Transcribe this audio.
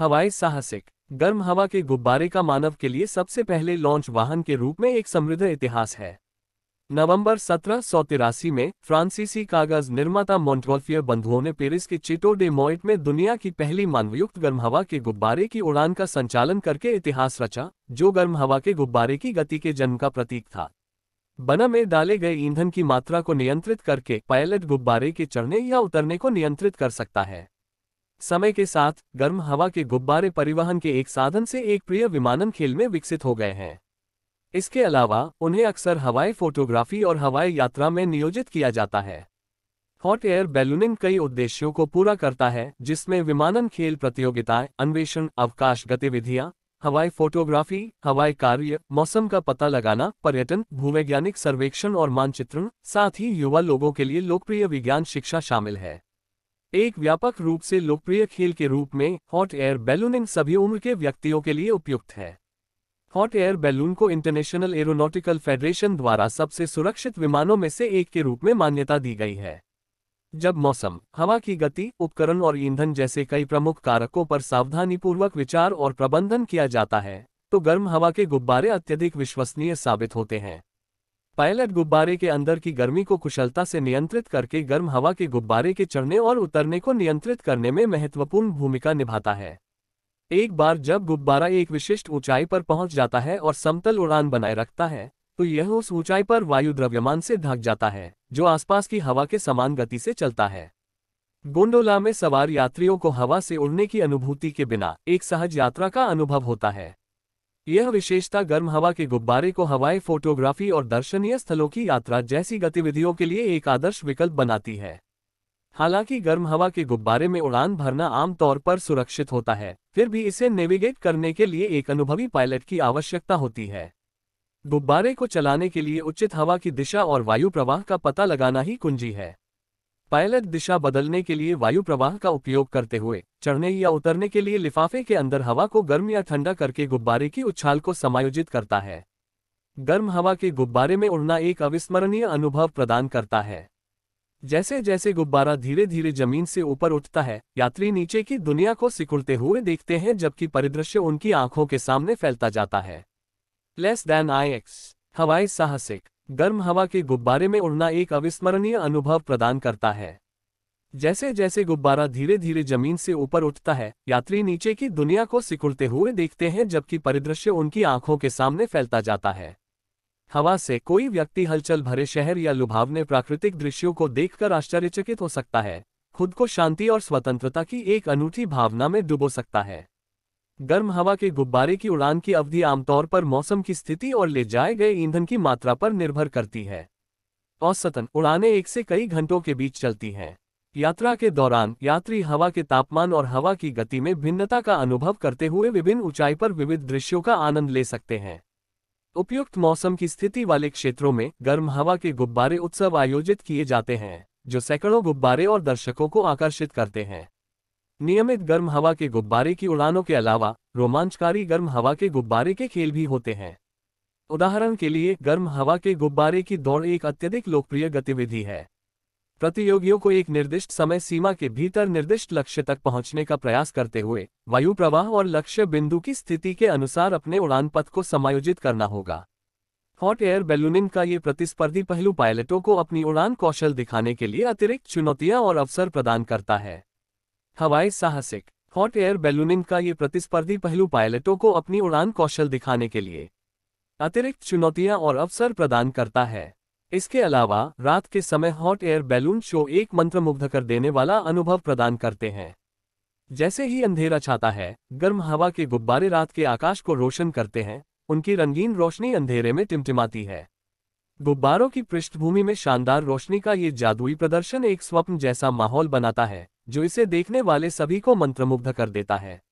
हवाई साहसिक गर्म हवा के गुब्बारे का मानव के लिए सबसे पहले लॉन्च वाहन के रूप में एक समृद्ध इतिहास है नवंबर सत्रह में फ्रांसीसी कागज निर्माता मोन्टोल्फियर बंधुओं ने पेरिस के चिटो डे मोइट में दुनिया की पहली मानवयुक्त गर्म हवा के गुब्बारे की उड़ान का संचालन करके इतिहास रचा जो गर्म हवा के गुब्बारे की गति के जन्म का प्रतीक था बना में डाले गए ईंधन की मात्रा को नियंत्रित करके पायलट गुब्बारे के चढ़ने या उतरने को नियंत्रित कर सकता है समय के साथ गर्म हवा के गुब्बारे परिवहन के एक साधन से एक प्रिय विमानन खेल में विकसित हो गए हैं इसके अलावा उन्हें अक्सर हवाई फोटोग्राफी और हवाई यात्रा में नियोजित किया जाता है हॉट एयर बैलूनिंग कई उद्देश्यों को पूरा करता है जिसमें विमानन खेल प्रतियोगिताएं अन्वेषण अवकाश गतिविधियां हवाई फोटोग्राफी हवाई कार्य मौसम का पता लगाना पर्यटन भूवैज्ञानिक सर्वेक्षण और मानचित्रण साथ ही युवा लोगों के लिए लोकप्रिय विज्ञान शिक्षा शामिल है एक व्यापक रूप से लोकप्रिय खेल के रूप में हॉट एयर बैलून इन सभी उम्र के व्यक्तियों के लिए उपयुक्त है हॉट एयर बैलून को इंटरनेशनल एरोनॉटिकल फेडरेशन द्वारा सबसे सुरक्षित विमानों में से एक के रूप में मान्यता दी गई है जब मौसम हवा की गति उपकरण और ईंधन जैसे कई प्रमुख कारकों पर सावधानीपूर्वक विचार और प्रबंधन किया जाता है तो गर्म हवा के गुब्बारे अत्यधिक विश्वसनीय साबित होते हैं पायलट गुब्बारे के अंदर की गर्मी को कुशलता से नियंत्रित करके गर्म हवा के गुब्बारे के चढ़ने और उतरने को नियंत्रित करने में महत्वपूर्ण भूमिका निभाता है एक बार जब गुब्बारा एक विशिष्ट ऊंचाई पर पहुंच जाता है और समतल उड़ान बनाए रखता है तो यह उस ऊंचाई पर वायु द्रव्यमान से ढक जाता है जो आसपास की हवा के समान गति से चलता है गोंडोला में सवार यात्रियों को हवा से उड़ने की अनुभूति के बिना एक सहज यात्रा का अनुभव होता है यह विशेषता गर्म हवा के गुब्बारे को हवाई फोटोग्राफी और दर्शनीय स्थलों की यात्रा जैसी गतिविधियों के लिए एक आदर्श विकल्प बनाती है हालांकि गर्म हवा के गुब्बारे में उड़ान भरना आमतौर पर सुरक्षित होता है फिर भी इसे नेविगेट करने के लिए एक अनुभवी पायलट की आवश्यकता होती है गुब्बारे को चलाने के लिए उचित हवा की दिशा और वायु प्रवाह का पता लगाना ही कुंजी है पायलट दिशा बदलने के लिए वायु प्रवाह का उपयोग करते हुए चढ़ने या उतरने के लिए लिफाफे के अंदर हवा को गर्म या ठंडा करके गुब्बारे की उछाल को समायोजित करता है गर्म हवा के गुब्बारे में उड़ना एक अविस्मरणीय अनुभव प्रदान करता है जैसे जैसे गुब्बारा धीरे धीरे जमीन से ऊपर उठता है यात्री नीचे की दुनिया को सिकुड़ते हुए देखते हैं जबकि परिदृश्य उनकी आंखों के सामने फैलता जाता है लेस देन आई एक्स हवाई साहसिक गर्म हवा के गुब्बारे में उड़ना एक अविस्मरणीय अनुभव प्रदान करता है जैसे जैसे गुब्बारा धीरे धीरे जमीन से ऊपर उठता है यात्री नीचे की दुनिया को सिकुड़ते हुए देखते हैं जबकि परिदृश्य उनकी आंखों के सामने फैलता जाता है हवा से कोई व्यक्ति हलचल भरे शहर या लुभावने प्राकृतिक दृश्यों को देखकर आश्चर्यचकित हो सकता है खुद को शांति और स्वतंत्रता की एक अनूठी भावना में डुबो सकता है गर्म हवा के गुब्बारे की उड़ान की अवधि आमतौर पर मौसम की स्थिति और ले जाए गए ईंधन की मात्रा पर निर्भर करती है औसतन उड़ानें एक से कई घंटों के बीच चलती हैं यात्रा के दौरान यात्री हवा के तापमान और हवा की गति में भिन्नता का अनुभव करते हुए विभिन्न ऊंचाई पर विविध दृश्यों का आनंद ले सकते हैं उपयुक्त मौसम की स्थिति वाले क्षेत्रों में गर्म हवा के गुब्बारे उत्सव आयोजित किए जाते हैं जो सैकड़ों गुब्बारे और दर्शकों को आकर्षित करते हैं नियमित गर्म हवा के गुब्बारे की उड़ानों के अलावा रोमांचकारी गर्म हवा के गुब्बारे के खेल भी होते हैं उदाहरण के लिए गर्म हवा के गुब्बारे की दौड़ एक अत्यधिक लोकप्रिय गतिविधि है प्रतियोगियों को एक निर्दिष्ट समय सीमा के भीतर निर्दिष्ट लक्ष्य तक पहुंचने का प्रयास करते हुए वायु प्रवाह और लक्ष्य बिंदु की स्थिति के अनुसार अपने उड़ान पथ को समायोजित करना होगा हॉट एयर बैलूनिंग का ये प्रतिस्पर्धी पहलू पायलटों को अपनी उड़ान कौशल दिखाने के लिए अतिरिक्त चुनौतियां और अवसर प्रदान करता है हवाई साहसिक हॉट एयर बैलूनिंग का ये प्रतिस्पर्धी पहलू पायलटों को अपनी उड़ान कौशल दिखाने के लिए अतिरिक्त चुनौतियां और अवसर प्रदान करता है इसके अलावा रात के समय हॉट एयर बैलून शो एक मंत्रमुग्ध कर देने वाला अनुभव प्रदान करते हैं जैसे ही अंधेरा छाता है गर्म हवा के गुब्बारे रात के आकाश को रोशन करते हैं उनकी रंगीन रोशनी अंधेरे में टिमटिमाती है गुब्बारों की पृष्ठभूमि में शानदार रोशनी का ये जादुई प्रदर्शन एक स्वप्न जैसा माहौल बनाता है जो इसे देखने वाले सभी को मंत्रमुग्ध कर देता है